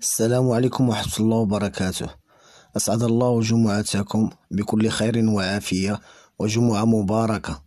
السلام عليكم ورحمة الله وبركاته أسعد الله جمعتكم بكل خير وعافية وجمعة مباركة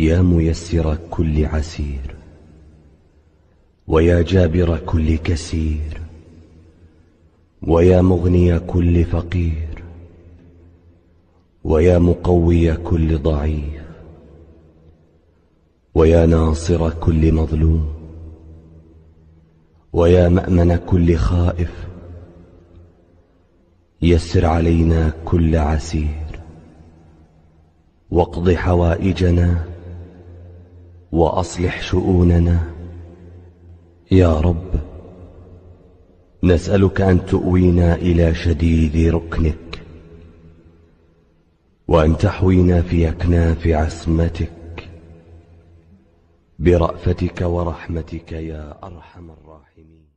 يا ميسر كل عسير ويا جابر كل كسير ويا مغني كل فقير ويا مقوي كل ضعيف ويا ناصر كل مظلوم ويا مامن كل خائف يسر علينا كل عسير واقض حوائجنا وأصلح شؤوننا يا رب نسألك أن تؤوينا إلى شديد ركنك وأن تحوينا في أكناف عصمتك برأفتك ورحمتك يا أرحم الراحمين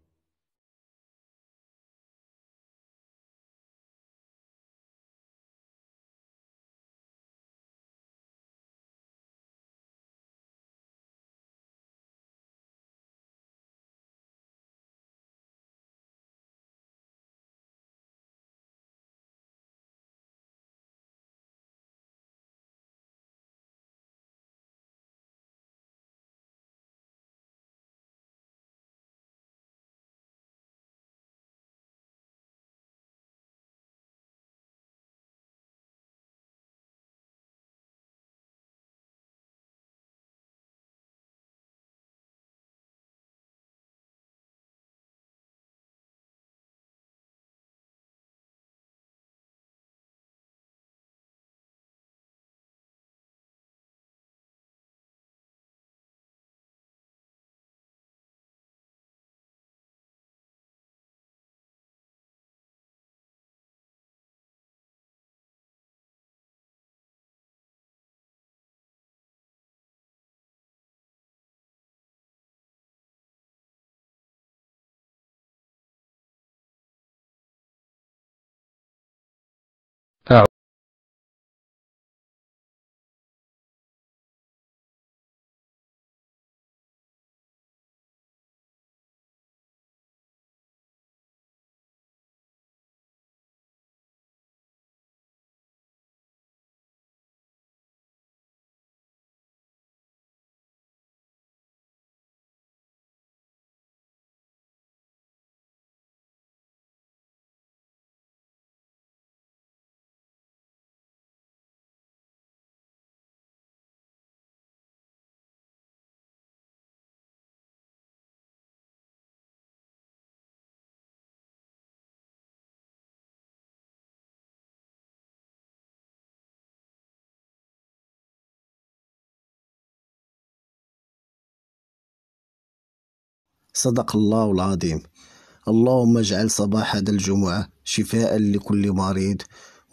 صدق الله العظيم اللهم اجعل صباح هذا الجمعة شفاء لكل مريض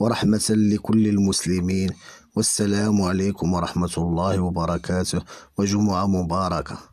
ورحمة لكل المسلمين والسلام عليكم ورحمة الله وبركاته وجمعة مباركة